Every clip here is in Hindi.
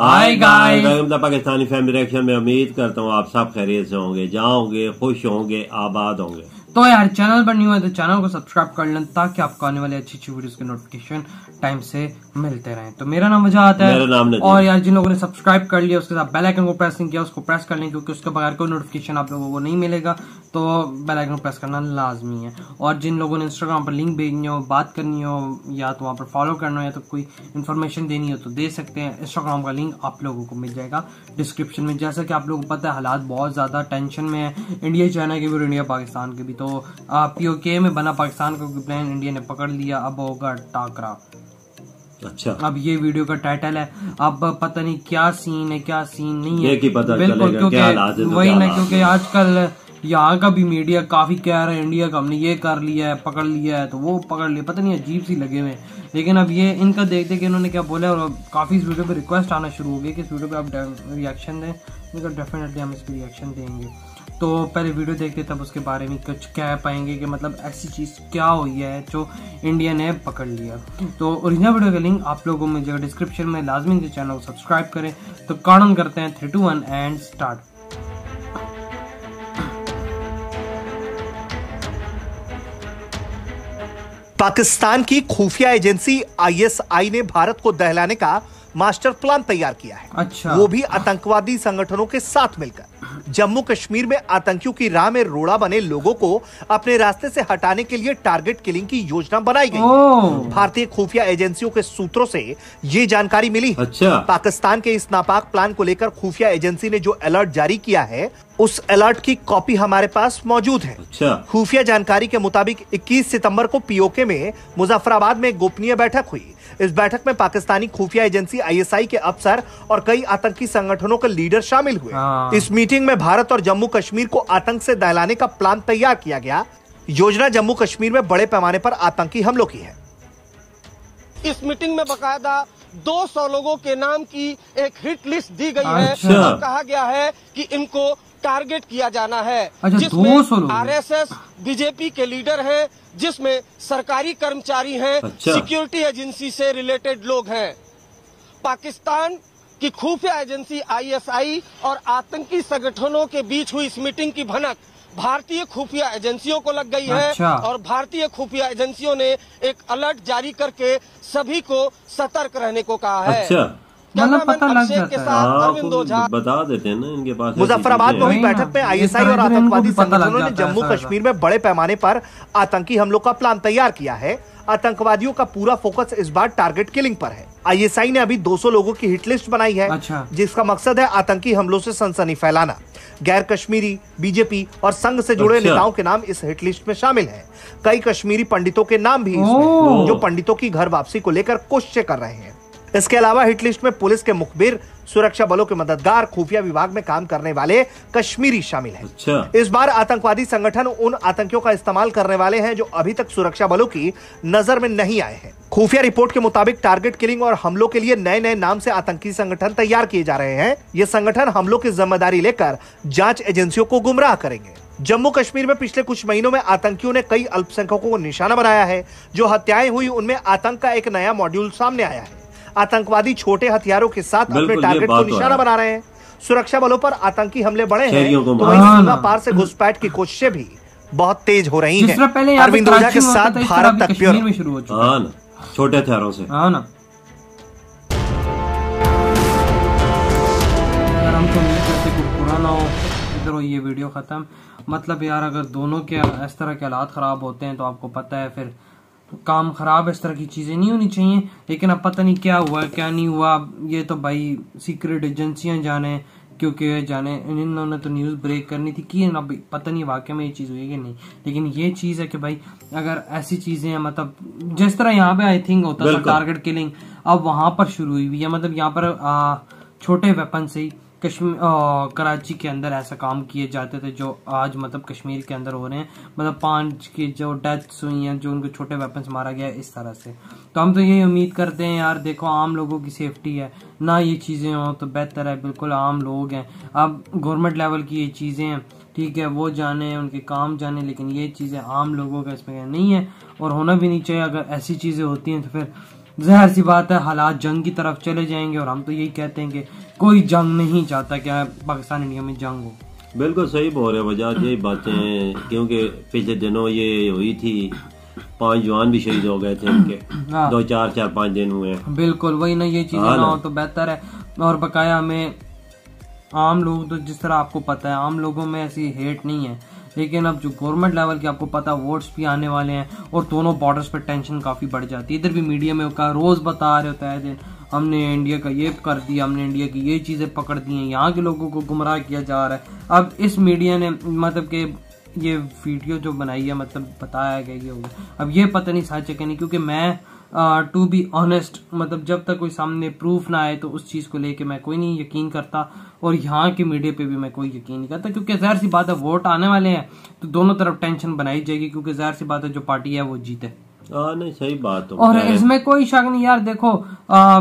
Hi guys welcome the Pakistani family reaction में उम्मीद करता हूँ आप सब खैरियत से होंगे जाओगे खुश होंगे आबाद होंगे तो यार चैनल पर न्यू है तो चैनल को सब्सक्राइब कर लें ताकि आपको आने वाले अच्छी अच्छी वीडियोस के नोटिफिकेशन टाइम से मिलते रहें तो मेरा नाम वजह आता है नाम और यार जिन लोगों ने सब्सक्राइब कर लिया उसके साथ बेल आइकन को प्रेस किया उसको प्रेस कर लें क्योंकि उसके बगैर कोई नोटिफिकेशन आप लोगों को नहीं मिलेगा तो बेल आइकन प्रेस करना लाजमी है और जिन लोगों ने इंस्टाग्राम पर लिंक भेजनी हो बात करनी हो या तो वहाँ पर फॉलो करना हो या तो कोई इन्फॉर्मेशन देनी हो तो दे सकते हैं इंस्टाग्राम का लिंक आप लोगों को मिल जाएगा डिस्क्रिप्शन में जैसा कि आप लोगों को पता है हालात बहुत ज़्यादा टेंशन में है इंडिया चाइना के भी और इंडिया पाकिस्तान के भी तो पीओके में बना पाकिस्तान का प्लान इंडिया ने पकड़ लिया अब होगा टाकरा अच्छा अब ये वीडियो का टाइटल है अब पता नहीं क्या सीन है क्या सीन नहीं है बिल्कुल क्योंकि तो वही ना क्योंकि आजकल यहाँ का भी मीडिया काफी कह रहा है इंडिया का हमने ये कर लिया है पकड़ लिया है तो वो पकड़ लिया पता नहीं अजीब सी लगे हुए लेकिन अब ये इनका देखते कि इन्होंने क्या बोला और काफ़ी इस वीडियो पे रिक्वेस्ट आना शुरू हो गई कि इस वीडियो पे आप रिएक्शन दें इनका डेफिनेटली हम इसकी रिएक्शन देंगे तो पहले वीडियो देखते तब उसके बारे में कुछ कह पाएंगे कि मतलब ऐसी चीज़ क्या हुई है जो इंडिया ने पकड़ लिया तो ओरिजिनल वीडियो का लिंक आप लोगों में मुझे डिस्क्रिप्शन में लाजमी से चैनल को सब्सक्राइब करें तो कानून करते हैं three two one and start Pakistan की खुफिया एजेंसी आईएसआई ने भारत को दहलाने का मास्टर प्लान तैयार किया है अच्छा वो भी आतंकवादी संगठनों के साथ मिलकर जम्मू कश्मीर में आतंकियों की राह में रोड़ा बने लोगों को अपने रास्ते से हटाने के लिए टारगेट किलिंग की योजना बनाई गई भारतीय खुफिया एजेंसियों के सूत्रों से ये जानकारी मिली अच्छा। पाकिस्तान के इस नापाक प्लान को लेकर खुफिया एजेंसी ने जो अलर्ट जारी किया है उस अलर्ट की कॉपी हमारे पास मौजूद है अच्छा। खुफिया जानकारी के मुताबिक 21 सितंबर को पीओके में मुजफ्फराबाद में गोपनीय बैठक हुई इस बैठक में पाकिस्तानी खुफिया एजेंसी आईएसआई के अफसर और कई आतंकी संगठनों के लीडर शामिल हुए हाँ। इस मीटिंग में भारत और जम्मू कश्मीर को आतंक से दहलाने का प्लान तैयार किया गया योजना जम्मू कश्मीर में बड़े पैमाने पर आतंकी हमलों की है इस मीटिंग में बकायदा 200 लोगों के नाम की एक हिट लिस्ट दी गई है अच्छा। कहा गया है कि इनको टारगेट किया जाना है अच्छा, जिसमें आरएसएस बीजेपी के लीडर हैं जिसमें सरकारी कर्मचारी हैं अच्छा। सिक्योरिटी एजेंसी से रिलेटेड लोग हैं पाकिस्तान की खुफिया एजेंसी आईएसआई और आतंकी संगठनों के बीच हुई इस मीटिंग की भनक भारतीय खुफिया एजेंसियों को लग गई है अच्छा। और भारतीय खुफिया एजेंसियों ने एक अलर्ट जारी करके सभी को सतर्क रहने को कहा है अच्छा। तो मतलब पता लग हाँ, बता देते हैं ना इनके पास मुजफ्फराबाद में हुई बैठक में आईएसआई और आतंकवादी संगठनों ने जम्मू कश्मीर में बड़े पैमाने पर आतंकी हमलों का प्लान तैयार किया है आतंकवादियों का पूरा फोकस इस बार टारगेट किलिंग पर है आईएसआई ने अभी 200 लोगों की हिट लिस्ट बनाई है अच्छा। जिसका मकसद है आतंकी हमलों से सनसनी फैलाना गैर कश्मीरी बीजेपी और संघ से जुड़े अच्छा। नेताओं के नाम इस हिट लिस्ट में शामिल हैं। कई कश्मीरी पंडितों के नाम भी इसमें जो पंडितों की घर वापसी को लेकर कोशिश कर रहे हैं इसके अलावा हिटलिस्ट में पुलिस के मुखबिर सुरक्षा बलों के मददगार खुफिया विभाग में काम करने वाले कश्मीरी शामिल हैं। अच्छा। इस बार आतंकवादी संगठन उन आतंकियों का इस्तेमाल करने वाले हैं जो अभी तक सुरक्षा बलों की नजर में नहीं आए हैं खुफिया रिपोर्ट के मुताबिक टारगेट किलिंग और हमलों के लिए नए नए नाम से आतंकी संगठन तैयार किए जा रहे हैं ये संगठन हमलों की जिम्मेदारी लेकर जांच एजेंसियों को गुमराह करेंगे जम्मू कश्मीर में पिछले कुछ महीनों में आतंकियों ने कई अल्पसंख्यकों को निशाना बनाया है जो हत्याएं हुई उनमें आतंक का एक नया मॉड्यूल सामने आया है आतंकवादी छोटे हथियारों के साथ अपने टारगेट को तो निशाना बना रहे हैं सुरक्षा बलों पर आतंकी हमले बढ़े हैं तो वही सीमा पार से घुसपैठ की कोशिशें भी बहुत तेज हो रही है अरविंद ओझा के साथ भारत तक प्योर छोटे हथियारों से हाँ तो हो ये वीडियो ख़त्म मतलब यार अगर दोनों के इस तरह के हालात ख़राब होते हैं तो आपको पता है फिर काम खराब है इस तरह की चीज़ें नहीं होनी चाहिए लेकिन अब पता नहीं क्या हुआ क्या नहीं हुआ ये तो भाई सीक्रेट एजेंसियां जाने क्योंकि जाने इन्होंने तो न्यूज़ ब्रेक करनी थी कि अब पता नहीं वाकई में ये चीज़ हुई है कि नहीं लेकिन ये चीज़ है कि भाई अगर ऐसी चीज़ें मतलब जिस तरह यहाँ पे आई थिंक होता था टारगेट किलिंग अब वहां पर शुरू हुई हुई है मतलब यहाँ पर छोटे वेपन से ही कश्मीर कराची के अंदर ऐसा काम किए जाते थे जो आज मतलब कश्मीर के अंदर हो रहे हैं मतलब पांच की जो डेथ्स हुई हैं जो उनको छोटे वेपन्स मारा गया इस तरह से तो हम तो यही उम्मीद करते हैं यार देखो आम लोगों की सेफ्टी है ना ये चीज़ें हों तो बेहतर है बिल्कुल आम लोग हैं अब गवर्नमेंट लेवल की ये चीज़ें हैं ठीक है वो जाने उनके काम जाने लेकिन ये चीज़ें आम लोगों का इसमें नहीं है और होना भी नहीं चाहिए अगर ऐसी चीज़ें होती हैं तो फिर जहर सी बात है हालात जंग की तरफ चले जाएंगे और हम तो यही कहते हैं कि कोई जंग नहीं चाहता क्या हाँ, पाकिस्तान इंडिया में जंग हो बिल्कुल सही बोल रहे वजह यही बातें क्योंकि पिछले दिनों ये हुई थी पांच जवान भी शहीद हो गए थे उनके हाँ। दो चार चार पांच दिन हुए बिल्कुल वही ना ये चीजें हाँ ना हो तो बेहतर है और बकाया हमें आम लोग तो जिस तरह आपको पता है आम लोगों में ऐसी हेट नहीं है लेकिन अब जो गवर्नमेंट लेवल के आपको पता वोट्स भी आने वाले हैं और दोनों बॉर्डर्स पर टेंशन काफ़ी बढ़ जाती है इधर भी मीडिया में का रोज़ बता रहे होता है हमने इंडिया का ये कर दिया हमने इंडिया की ये चीज़ें पकड़ दी हैं यहाँ के लोगों को गुमराह किया जा रहा है अब इस मीडिया ने मतलब के ये वीडियो जो बनाई है मतलब बताया गया ये होगा अब ये पता नहीं सच है कि नहीं क्योंकि मैं टू बी ऑनेस्ट मतलब जब तक कोई सामने प्रूफ ना आए तो उस चीज़ को लेके मैं कोई नहीं यकीन करता और यहाँ के मीडिया पे भी मैं कोई यकीन नहीं करता क्योंकि जहर सी बात है वोट आने वाले हैं तो दोनों तरफ टेंशन बनाई जाएगी क्योंकि जहर सी बात है जो पार्टी है वो जीते हाँ, नहीं सही बात और इसमें कोई शक नहीं यार देखो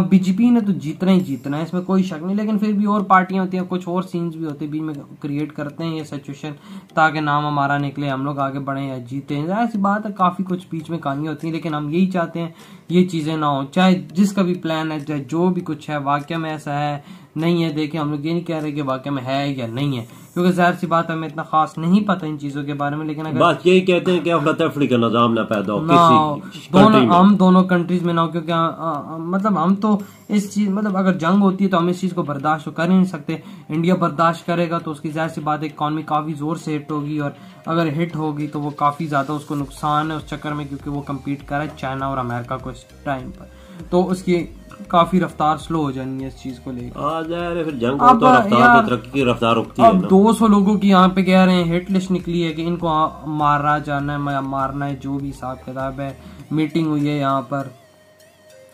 बीजेपी ने तो जीतना ही जीतना है इसमें कोई शक नहीं लेकिन फिर भी और पार्टियां होती हैं कुछ और सीन्स भी होते हैं बीच में क्रिएट करते हैं ये सिचुएशन ताकि नाम हमारा निकले हम लोग आगे बढ़े या जीते हैं ऐसी बात है काफी कुछ बीच में कहानियां होती हैं लेकिन हम यही चाहते हैं ये चीजें ना हो चाहे जिसका भी प्लान है चाहे जो भी कुछ है वाक्य में ऐसा है नहीं है देखिए हम लोग ये नहीं कह रहे कि वाकई में है या नहीं है क्योंकि जाहिर सी बात हमें इतना खास नहीं पता इन चीजों के बारे में लेकिन अगर बस यही कहते हैं कि अफरा तफरी का निज़ाम ना पैदा हो किसी दोनों हम दोनों कंट्रीज में ना हो क्योंकि आ, आ, मतलब हम तो इस चीज मतलब अगर जंग होती है तो हम इस चीज को बर्दाश्त तो कर ही नहीं सकते इंडिया बर्दाश्त करेगा तो उसकी जाहिर सी बात इकॉनमी काफी जोर से हिट होगी और अगर हिट होगी तो वो काफी ज्यादा उसको नुकसान है उस चक्कर में क्योंकि वो कम्पीट करे चाइना और अमेरिका को इस टाइम पर तो उसकी काफी रफ्तार स्लो हो जानी है इस चीज को लेकर हाँ, तो रफ्तार की रफ्तार रुकती अब दो सौ लोगों की यहाँ पे कह रहे हैं हिट लिस्ट निकली है कि इनको मारा जाना है मारना है जो भी हिसाब किताब है मीटिंग हुई है यहाँ पर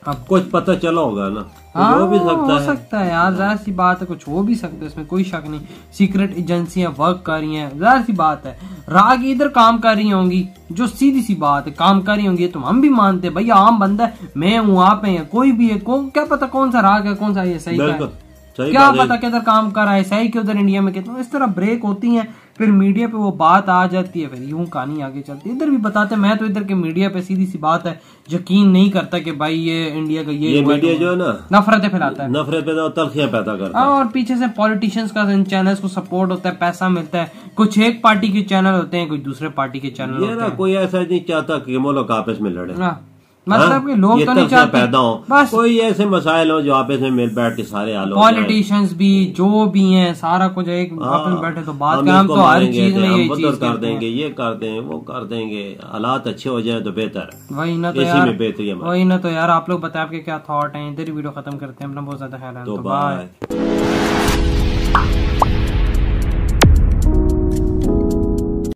अब कुछ पता चला होगा ना हाँ, हो भी हाँ, सकता हो है सकता है यार जहर सी बात है कुछ हो भी सकता है इसमें कोई शक नहीं सीक्रेट एजेंसियां वर्क कर रही हैं जहर सी बात है राग इधर काम कर रही होंगी जो सीधी सी बात है काम कर रही होंगी तो हम भी मानते भैया आम बंदा मैं हूँ आप है कोई भी है कौन क्या पता कौन सा राग है कौन सा ये सही क्या पता किधर काम कर रहा है सही के उधर इंडिया में कहते हैं इस तरह ब्रेक होती है फिर मीडिया पे वो बात आ जाती है फिर यूं कहानी आगे चलती है इधर भी बताते मैं तो इधर के मीडिया पे सीधी सी बात है यकीन नहीं करता कि भाई ये इंडिया का ये, ये मीडिया तो जो है ना नफरतें फैलाता है नफरत पैदा तलखियां पैदा करता है और पीछे से पॉलिटिशियंस का इन चैनल को सपोर्ट होता है पैसा मिलता है कुछ एक पार्टी के चैनल होते हैं कुछ दूसरे पार्टी के चैनल होते हैं कोई ऐसा नहीं चाहता कि मुल्क आपस में लड़े हाँ। मतलब हाँ? कि लोग तो नहीं चाहते पैदा हो बस कोई ऐसे मसाइल हो जो आपस में मिल बैठ के सारे हल पॉलिटिशियंस भी जो भी हैं सारा कुछ एक हाँ। आपस बैठे तो बात हम, हम तो हर चीज तो में ये चीज कर देंगे ये कर देंगे वो कर देंगे हालात अच्छे हो जाए तो बेहतर वही ना तो यार बेहतरी वही ना तो यार आप लोग बताए आपके क्या थॉट है इधर वीडियो खत्म करते हैं अपना बहुत ज्यादा ख्याल तो बाय तो